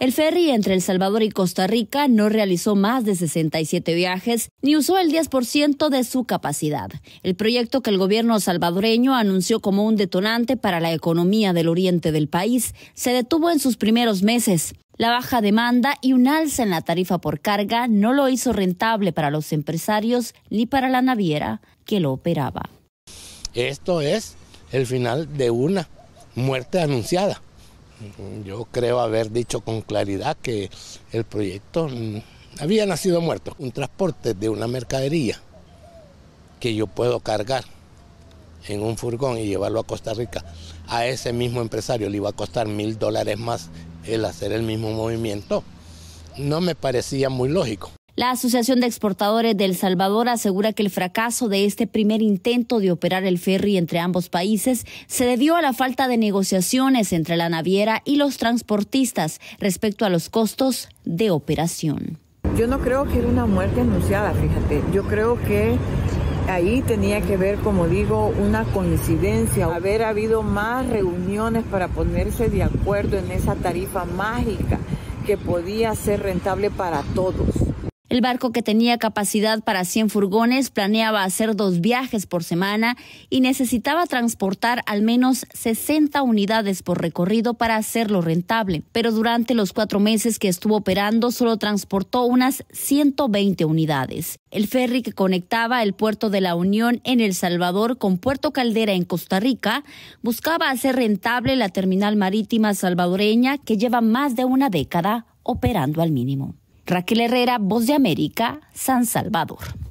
El ferry entre El Salvador y Costa Rica no realizó más de 67 viajes ni usó el 10% de su capacidad. El proyecto que el gobierno salvadoreño anunció como un detonante para la economía del oriente del país se detuvo en sus primeros meses. La baja demanda y un alza en la tarifa por carga no lo hizo rentable para los empresarios ni para la naviera que lo operaba. Esto es el final de una muerte anunciada. Mm, yo creo haber dicho con claridad que el proyecto mm, había nacido muerto. Un transporte de una mercadería que yo puedo cargar en un furgón y llevarlo a Costa Rica, a ese mismo empresario le iba a costar mil dólares más el hacer el mismo movimiento, no me parecía muy lógico. La Asociación de Exportadores de El Salvador asegura que el fracaso de este primer intento de operar el ferry entre ambos países se debió a la falta de negociaciones entre la naviera y los transportistas respecto a los costos de operación. Yo no creo que era una muerte anunciada, fíjate. Yo creo que ahí tenía que ver, como digo, una coincidencia, haber habido más reuniones para ponerse de acuerdo en esa tarifa mágica que podía ser rentable para todos. El barco que tenía capacidad para 100 furgones planeaba hacer dos viajes por semana y necesitaba transportar al menos 60 unidades por recorrido para hacerlo rentable, pero durante los cuatro meses que estuvo operando solo transportó unas 120 unidades. El ferry que conectaba el puerto de la Unión en El Salvador con Puerto Caldera en Costa Rica buscaba hacer rentable la terminal marítima salvadoreña que lleva más de una década operando al mínimo. Raquel Herrera, Voz de América, San Salvador.